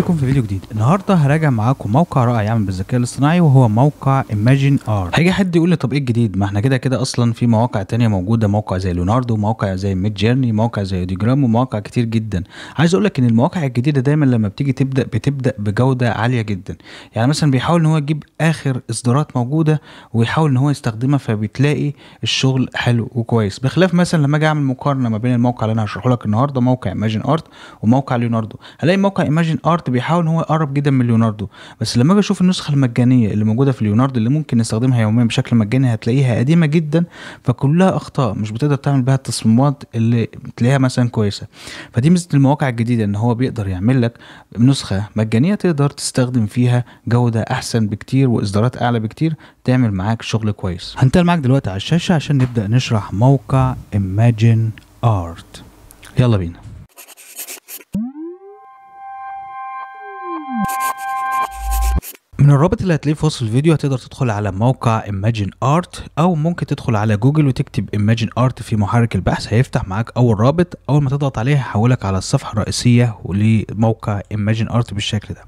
بيكم في فيديو جديد النهارده هراجع معاكم موقع رائع يعمل بالذكاء الاصطناعي وهو موقع ايماجين ار هيجي حد يقول لي طب ايه الجديد ما احنا كده كده اصلا في مواقع تانية موجوده موقع زي ليوناردو موقع زي ميد جيرني موقع زي ديجرام ومواقع كتير جدا عايز اقول لك ان المواقع الجديده دايما لما بتيجي تبدا بتبدا بجوده عاليه جدا يعني مثلا بيحاول ان هو يجيب اخر اصدارات موجوده ويحاول ان هو يستخدمها فبتلاقي الشغل حلو وكويس بخلاف مثلا لما اجي اعمل مقارنه ما بين الموقع اللي انا هشرحه لك النهارده موقع ايماجين ارت وموقع ليوناردو هلاقي موقع ايماجين ارت بيحاول بيحاول هو يقرب جدا من ليوناردو بس لما اجي اشوف النسخه المجانيه اللي موجوده في ليوناردو اللي ممكن نستخدمها يوميا بشكل مجاني هتلاقيها قديمه جدا فكلها اخطاء مش بتقدر تعمل بها التصميمات اللي تلاقيها مثلا كويسه فدي ميزه المواقع الجديده ان هو بيقدر يعمل لك نسخه مجانيه تقدر تستخدم فيها جوده احسن بكتير واصدارات اعلى بكتير تعمل معاك شغل كويس هنتقل معاك دلوقتي على الشاشه عشان نبدا نشرح موقع Imagine Art يلا بينا من الرابط اللي هتلاقيه في وصف الفيديو هتقدر تدخل على موقع Imagine Art او ممكن تدخل على جوجل وتكتب Imagine Art في محرك البحث هيفتح معاك اول رابط اول ما تضغط عليه هيحولك على الصفحة الرئيسية لموقع Imagine Art بالشكل ده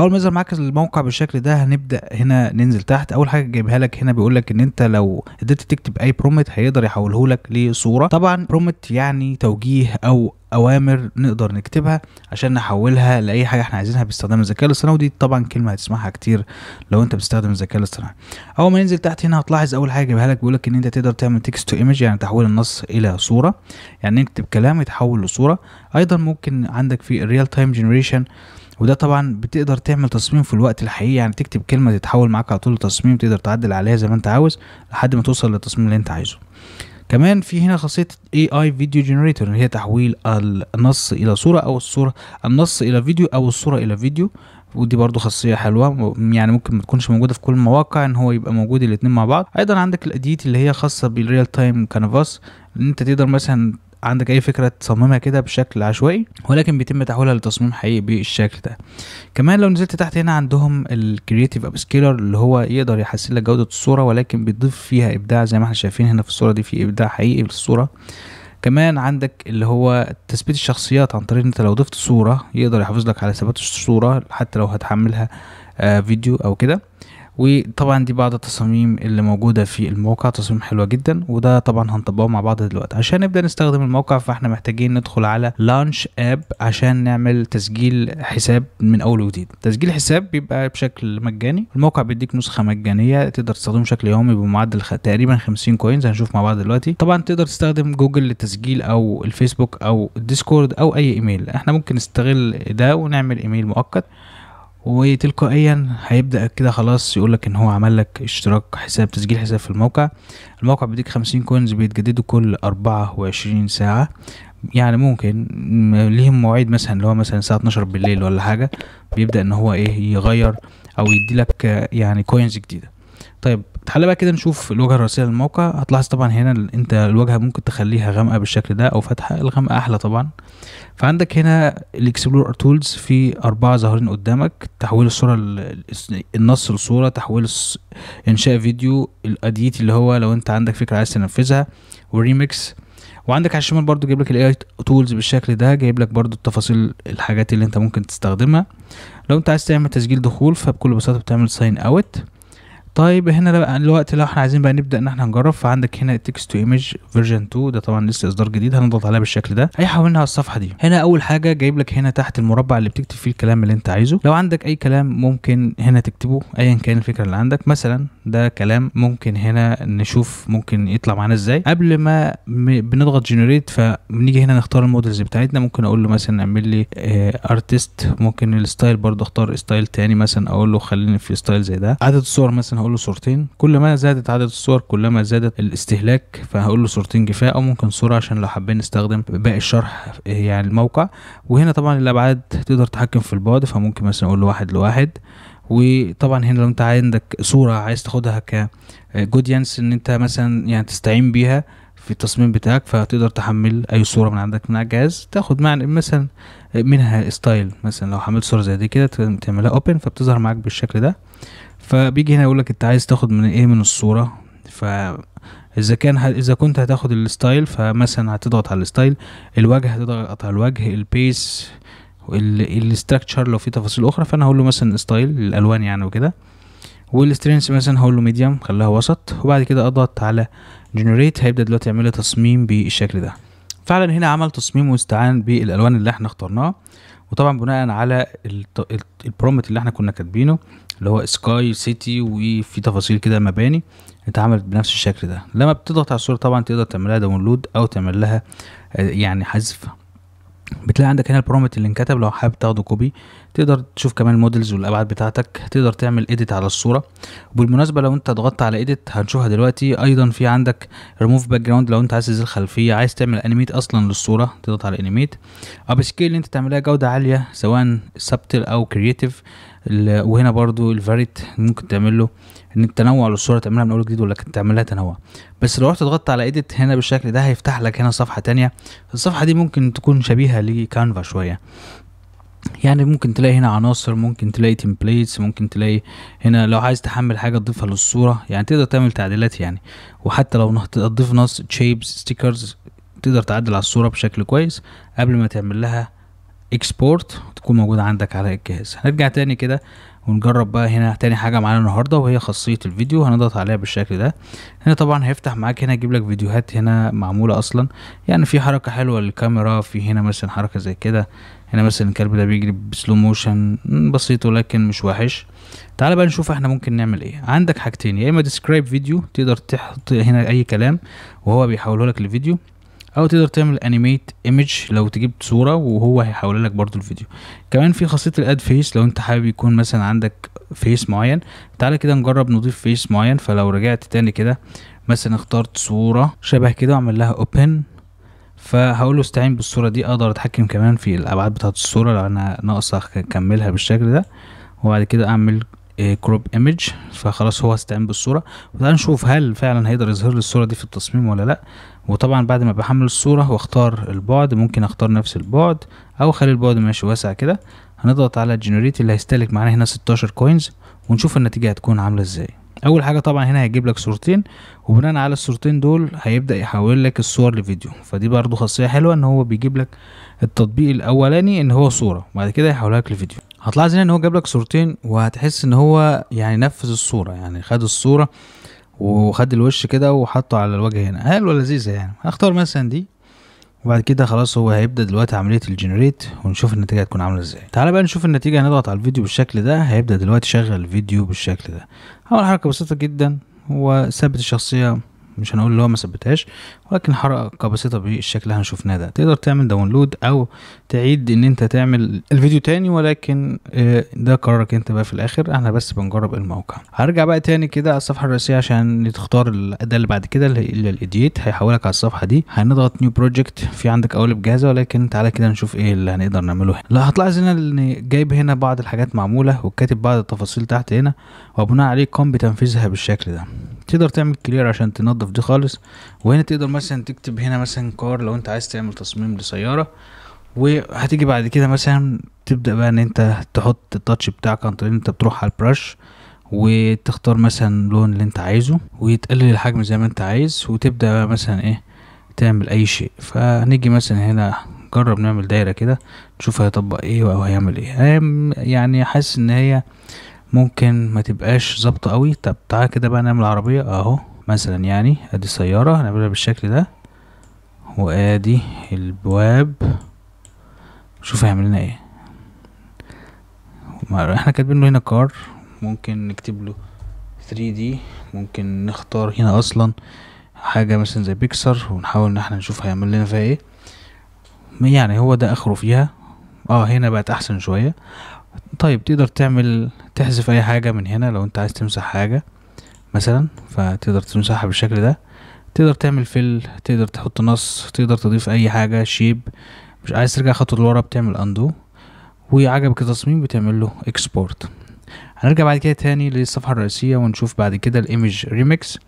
اول ما يظهر معاك الموقع بالشكل ده هنبدا هنا ننزل تحت اول حاجه جايبها لك هنا بيقول لك ان انت لو قدرت تكتب اي برومت هيقدر يحوله لك لصوره طبعا برومت يعني توجيه او اوامر نقدر نكتبها عشان نحولها لاي حاجه احنا عايزينها باستخدام الذكاء الاصطناعي ودي طبعا كلمه هتسمعها كتير لو انت بتستخدم الذكاء الاصطناعي اول ما ننزل تحت هنا هتلاحظ اول حاجه جايبها لك بيقول لك ان انت تقدر تعمل تكست تو ايمج يعني تحويل النص الى صوره يعني نكتب كلام يتحول لصوره ايضا ممكن عندك في الريال تايم جنريشن وده طبعا بتقدر تعمل تصميم في الوقت الحقيقي يعني تكتب كلمه تتحول معاك على طول لتصميم تقدر تعدل عليها زي ما انت عاوز لحد ما توصل للتصميم اللي انت عايزه كمان في هنا خاصية اي فيديو جنريتور اللي هي تحويل النص إلى صورة أو الصورة النص إلى فيديو أو الصورة إلى فيديو ودي برضو خاصية حلوة يعني ممكن ما تكونش موجودة في كل المواقع ان هو يبقى موجود الاتنين مع بعض ايضا عندك الاديت اللي هي خاصة بالريال تايم كانفاس ان انت تقدر مثلا عندك اي فكره تصممها كده بشكل عشوائي ولكن بيتم تحويلها لتصميم حقيقي بالشكل ده كمان لو نزلت تحت هنا عندهم الكرييتيف اب سكيلر اللي هو يقدر يحسن لك جوده الصوره ولكن بيضيف فيها ابداع زي ما احنا شايفين هنا في الصوره دي في ابداع حقيقي للصوره كمان عندك اللي هو تثبيت الشخصيات عن طريق انت لو ضفت صوره يقدر يحافظ لك على ثبات الصوره حتى لو هتحملها آه، فيديو او كده وطبعا دي بعض التصاميم اللي موجودة في الموقع تصميم حلوة جدا وده طبعا هنطبقه مع بعض دلوقتي عشان نبدأ نستخدم الموقع فاحنا محتاجين ندخل على لانش اب عشان نعمل تسجيل حساب من اول وجديد تسجيل حساب بيبقى بشكل مجاني الموقع بيديك نسخة مجانية تقدر تستخدمه بشكل يومي بمعدل خ... تقريبا 50 كوينز هنشوف مع بعض دلوقتي طبعا تقدر تستخدم جوجل للتسجيل او الفيسبوك او الديسكورد او اي ايميل احنا ممكن نستغل ده ونعمل ايميل مؤقت وتلقائيا هيبدا كده خلاص يقولك ان هو عمل لك اشتراك حساب تسجيل حساب في الموقع الموقع بيديك 50 كوينز بيتجددوا كل 24 ساعه يعني ممكن ليهم مواعيد مثلا اللي هو مثلا الساعه 12 بالليل ولا حاجه بيبدا ان هو ايه يغير او يديلك يعني كوينز جديده طيب تعالى بقى كده نشوف الواجهه الرئيسيه للموقع هتلاحظ طبعا هنا انت الواجهه ممكن تخليها غامقه بالشكل ده او فاتحه الغامقه احلى طبعا فعندك هنا الاكسبلور تولز في اربعه ظاهرين قدامك تحويل الصوره النص لصوره تحويل انشاء فيديو الاديت اللي هو لو انت عندك فكره عايز تنفذها وريمكس وعندك على الشمال برضو جايب لك الاي تولز بالشكل ده جايب لك برضو التفاصيل الحاجات اللي انت ممكن تستخدمها لو انت عايز تعمل تسجيل دخول فبكل بساطه بتعمل ساين اوت طيب هنا بقى الوقت لو احنا عايزين بقى نبدا ان احنا نجرب فعندك هنا التكست تو ايمج فيرجن 2 ده طبعا لسه اصدار جديد هنضغط عليها بالشكل ده هيحولنا على الصفحه دي هنا اول حاجه جايب لك هنا تحت المربع اللي بتكتب فيه الكلام اللي انت عايزه لو عندك اي كلام ممكن هنا تكتبه ايا كان الفكره اللي عندك مثلا ده كلام ممكن هنا نشوف ممكن يطلع معانا ازاي قبل ما بنضغط جنريت فبنيجي هنا نختار المودلز بتاعتنا ممكن اقول له مثلا اعمل لي ارتست آه، ممكن الستايل برضه اختار ستايل تاني مثلا اقول له خليني في ستايل زي ده عدد الصور مثلا هقول له صورتين كل ما زادت عدد الصور كلما زادت الاستهلاك فهقول له صورتين كفايه او ممكن صوره عشان لو حابين نستخدم باقي الشرح يعني الموقع وهنا طبعا الابعاد تقدر تتحكم في البعد فممكن مثلا اقول له واحد لواحد وطبعا هنا لو انت عندك صوره عايز تاخدها كجوديانس ان انت مثلا يعني تستعين بيها في التصميم بتاعك فتقدر تحمل اي صوره من عندك من على الجهاز تاخد معنى مثلا منها ستايل مثلا لو حملت صوره زي دي كده تعملها اوبن فبتظهر معاك بالشكل ده فبيجي هنا يقول لك انت عايز تاخد من ايه من الصوره ف اذا كان ه... اذا كنت هتاخد الستايل فمثلا هتضغط على الستايل الوجه هتضغط على الوجه البيس الاستراكشر لو في تفاصيل اخرى فانا هقول له مثلا ستايل الالوان يعني وكده والسترينس مثلا هقول له ميديوم خليها وسط وبعد كده اضغط على جنريت هيبدا دلوقتي يعمل لي تصميم بالشكل ده فعلا هنا عمل تصميم واستعان بالالوان اللي احنا اخترناها وطبعا بناء على البرومت اللي احنا كنا كاتبينه اللي هو سكاي سيتي وفي تفاصيل كده مباني اتعملت بنفس الشكل ده لما بتضغط على الصورة طبعا تقدر تعملها داونلود او تعمل لها آه، يعني حذف بتلاقي عندك هنا البرومت اللي انكتب لو حابب تاخده كوبي تقدر تشوف كمان المودلز والابعاد بتاعتك تقدر تعمل اديت على الصوره وبالمناسبه لو انت ضغطت على اديت هنشوفها دلوقتي ايضا في عندك ريموف باك جراوند لو انت عايز تزيل خلفيه عايز تعمل انيميت اصلا للصوره تضغط على انيميت اب سكيل اللي انت تعملها جوده عاليه سواء سبتل او كرييتيف وهنا برضو الفاريت ممكن تعمل له ان التنوع للصوره تعملها من اول جديد ولا تعملها تنوع بس لو رحت ضغطت على ايديت هنا بالشكل ده هيفتح لك هنا صفحه تانية الصفحه دي ممكن تكون شبيهه لكانفا شويه يعني ممكن تلاقي هنا عناصر ممكن تلاقي تمبليتس ممكن تلاقي هنا لو عايز تحمل حاجه تضيفها للصوره يعني تقدر تعمل تعديلات يعني وحتى لو تضيف نص شيبس ستيكرز تقدر تعدل على الصوره بشكل كويس قبل ما تعمل لها اكسبورت تكون موجوده عندك على الجهاز هنرجع تاني كده ونجرب بقى هنا تاني حاجة معانا النهاردة وهي خاصية الفيديو هنضغط عليها بالشكل ده هنا طبعا هيفتح معاك هنا يجيب لك فيديوهات هنا معمولة اصلا يعني في حركة حلوة للكاميرا في هنا مثلا حركة زي كده هنا مثلا الكلب ده بيجري بسلو موشن بسيط ولكن مش وحش تعال بقى نشوف احنا ممكن نعمل ايه عندك حاجتين يا اما ديسكرايب فيديو تقدر تحط هنا اي كلام وهو بيحوله لك لفيديو او تقدر تعمل انيميت ايمج لو تجيب صوره وهو هيحولها لك برضو الفيديو كمان في خاصيه الاد فيس لو انت حابب يكون مثلا عندك فيس معين تعالى كده نجرب نضيف فيس معين فلو رجعت تاني كده مثلا اخترت صوره شبه كده وعمل لها اوبن فهقول له استعين بالصوره دي اقدر اتحكم كمان في الابعاد بتاعه الصوره لو انا ناقصه اكملها بالشكل ده وبعد كده اعمل كروب آه، ايمج فخلاص هو استعين بالصوره وتعال نشوف هل فعلا هيقدر يظهر لي الصوره دي في التصميم ولا لا وطبعا بعد ما بحمل الصوره واختار البعد ممكن اختار نفس البعد او اخلي البعد ماشي واسع كده هنضغط على جنريت اللي هيستهلك معانا هنا 16 كوينز ونشوف النتيجه هتكون عامله ازاي اول حاجه طبعا هنا هيجيب لك صورتين وبناء على الصورتين دول هيبدا يحول لك الصور لفيديو فدي برضو خاصيه حلوه ان هو بيجيب لك التطبيق الاولاني ان هو صوره وبعد كده يحولها لك لفيديو هطلع هنا ان هو جاب لك صورتين وهتحس ان هو يعني نفذ الصوره يعني خد الصوره وخد الوش كده وحطه على الوجه هنا ولا لذيذه يعني هختار مثلا دي وبعد كده خلاص هو هيبدا دلوقتي عمليه الجنريت ونشوف النتيجه هتكون عامله ازاي تعالى بقى نشوف النتيجه هنضغط على الفيديو بالشكل ده هيبدا دلوقتي شغل الفيديو بالشكل ده اول حركه بسيطه جدا هو ثبت الشخصيه مش هنقول اللي هو ما ثبتهاش ولكن حركه بسيطه بالشكل اللي هنشوفناه ده تقدر تعمل داونلود او تعيد ان انت تعمل الفيديو تاني ولكن آه، ده قرارك انت بقى في الاخر احنا بس بنجرب الموقع هرجع بقى تاني كده على الصفحه الرئيسيه عشان تختار الاداه اللي بعد كده اللي هي الايديت هيحولك على الصفحه دي هنضغط نيو بروجكت في عندك قوالب جاهزه ولكن تعالى كده نشوف ايه اللي هنقدر نعمله هنا لا هتلاحظ هنا ان جايب هنا بعض الحاجات معموله وكاتب بعض التفاصيل تحت هنا وبناء عليه قام بتنفيذها بالشكل ده تقدر تعمل كلير عشان تنظف دي خالص وهنا تقدر مثلا تكتب هنا مثلا كار لو انت عايز تعمل تصميم لسيارة وهتيجي بعد كده مثلا تبدأ بقى ان انت تحط التاتش بتاعك عن طريق انت بتروح على البرش وتختار مثلا اللون اللي انت عايزه ويتقلل الحجم زي ما انت عايز وتبدأ بقى مثلا ايه تعمل اي شيء فنيجي مثلا هنا جرب نعمل دايرة كده نشوف هيطبق ايه او هيعمل ايه يعني حاسس ان هي ممكن ما تبقاش ظابطه قوي طب تعالى كده بقى نعمل عربيه اهو مثلا يعني ادي سياره هنعملها بالشكل ده وادي البواب شوف هيعمل لنا ايه احنا كاتبين له هنا كار ممكن نكتب له 3D ممكن نختار هنا اصلا حاجه مثلا زي بيكسر ونحاول ان احنا نشوف هيعمل لنا فيها ايه يعني هو ده اخره فيها اه هنا بقت احسن شويه طيب تقدر تعمل تحذف اي حاجة من هنا لو انت عايز تمسح حاجة مثلا فتقدر تمسحها بالشكل ده تقدر تعمل فيل تقدر تحط نص تقدر تضيف اي حاجة شيب مش عايز ترجع خطوة لورا بتعمل اندو وعجبك التصميم بتعمل له اكسبورت هنرجع بعد كده تاني للصفحة الرئيسية ونشوف بعد كده الايمج ريميكس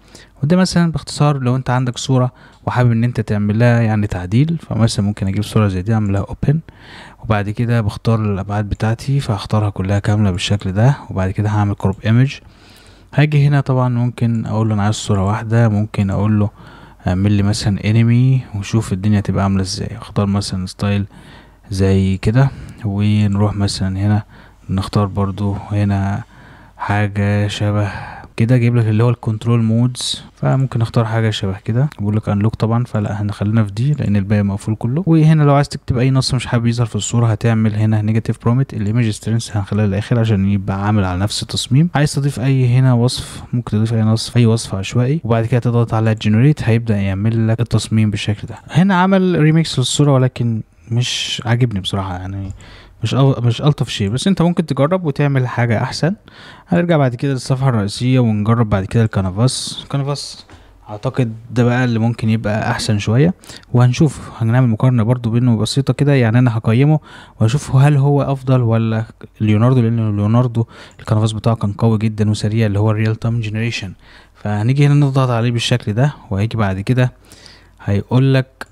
وده مثلا باختصار لو انت عندك صورة وحابب ان انت تعمل لها يعني تعديل فمثلا ممكن اجيب صورة زي دي اعملها اوبن وبعد كده بختار الابعاد بتاعتي فاختارها كلها كاملة بالشكل ده وبعد كده هعمل كروب ايمج هاجي هنا طبعا ممكن اقول له انا عايز صورة واحدة ممكن اقول له اعمل لي مثلا انمي وشوف الدنيا تبقى عاملة ازاي اختار مثلا ستايل زي كده ونروح مثلا هنا نختار برضو هنا حاجة شبه كده جايب لك اللي هو الكنترول مودز فممكن نختار حاجه شبه كده بقول لك انلوك طبعا فلا هنخلينا في دي لان الباقي مقفول كله وهنا لو عايز تكتب اي نص مش حابب يظهر في الصوره هتعمل هنا نيجاتيف برومت الايمج سترينس هنخليها للاخر عشان يبقى عامل على نفس التصميم عايز تضيف اي هنا وصف ممكن تضيف اي نص اي وصف عشوائي وبعد كده تضغط على جنريت هيبدا يعمل لك التصميم بالشكل ده هنا عمل ريميكس للصوره ولكن مش عاجبني بصراحه يعني مش أو مش الطف شيء بس انت ممكن تجرب وتعمل حاجه احسن هنرجع بعد كده للصفحه الرئيسيه ونجرب بعد كده الكنفاس كنفاس اعتقد ده بقى اللي ممكن يبقى احسن شويه وهنشوف هنعمل مقارنه برضو بينه بسيطه كده يعني انا هقيمه واشوف هل هو افضل ولا ليوناردو لان ليوناردو الكنفاس بتاعه كان قوي جدا وسريع اللي هو الريال تايم جنريشن فهنيجي هنا نضغط عليه بالشكل ده وهيجي بعد كده هيقول لك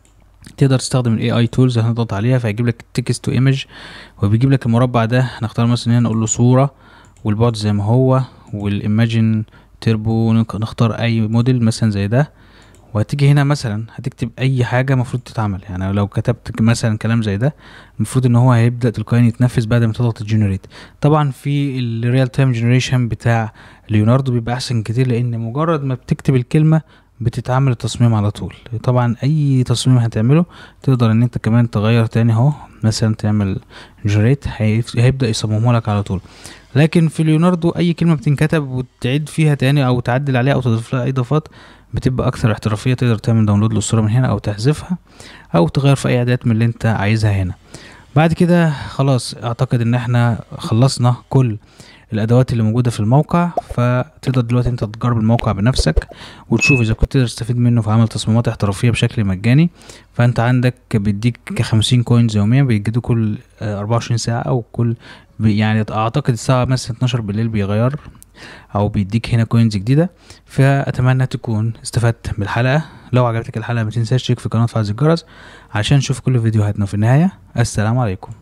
تقدر تستخدم الاي اي تولز هنضغط عليها فهيجيب لك التكست تو ايمج وبيجيب لك المربع ده هنختار مثلا هنا نقول له صوره والبعد زي ما هو والايماجين تربو نختار اي موديل مثلا زي ده وهتيجي هنا مثلا هتكتب اي حاجه المفروض تتعمل يعني لو كتبت مثلا كلام زي ده المفروض ان هو هيبدا تلقائيا يتنفذ بعد ما تضغط جنريت طبعا في الريال تايم جنريشن بتاع ليوناردو بيبقى احسن كتير لان مجرد ما بتكتب الكلمه بتتعمل التصميم على طول طبعا اي تصميم هتعمله تقدر ان انت كمان تغير تاني اهو مثلا تعمل جريت هيبدا يصممه لك على طول لكن في ليوناردو اي كلمه بتنكتب وتعيد فيها تاني او تعدل عليها او تضيف لها اضافات بتبقى اكثر احترافيه تقدر تعمل داونلود للصوره من هنا او تحذفها او تغير في اي اعدادات من اللي انت عايزها هنا بعد كده خلاص اعتقد ان احنا خلصنا كل الادوات اللي موجوده في الموقع فتقدر دلوقتي انت تجرب الموقع بنفسك وتشوف اذا كنت تقدر تستفيد منه في عمل تصميمات احترافيه بشكل مجاني فانت عندك بيديك 50 كوينز يوميا بيجدوا كل 24 آه، ساعه او كل يعني اعتقد الساعه مثلا 12 بالليل بيغير او بيديك هنا كوينز جديده فاتمنى تكون استفدت من الحلقه لو عجبتك الحلقه ما تنساش تشترك في قناه فاز الجرس عشان نشوف كل فيديوهاتنا في النهايه السلام عليكم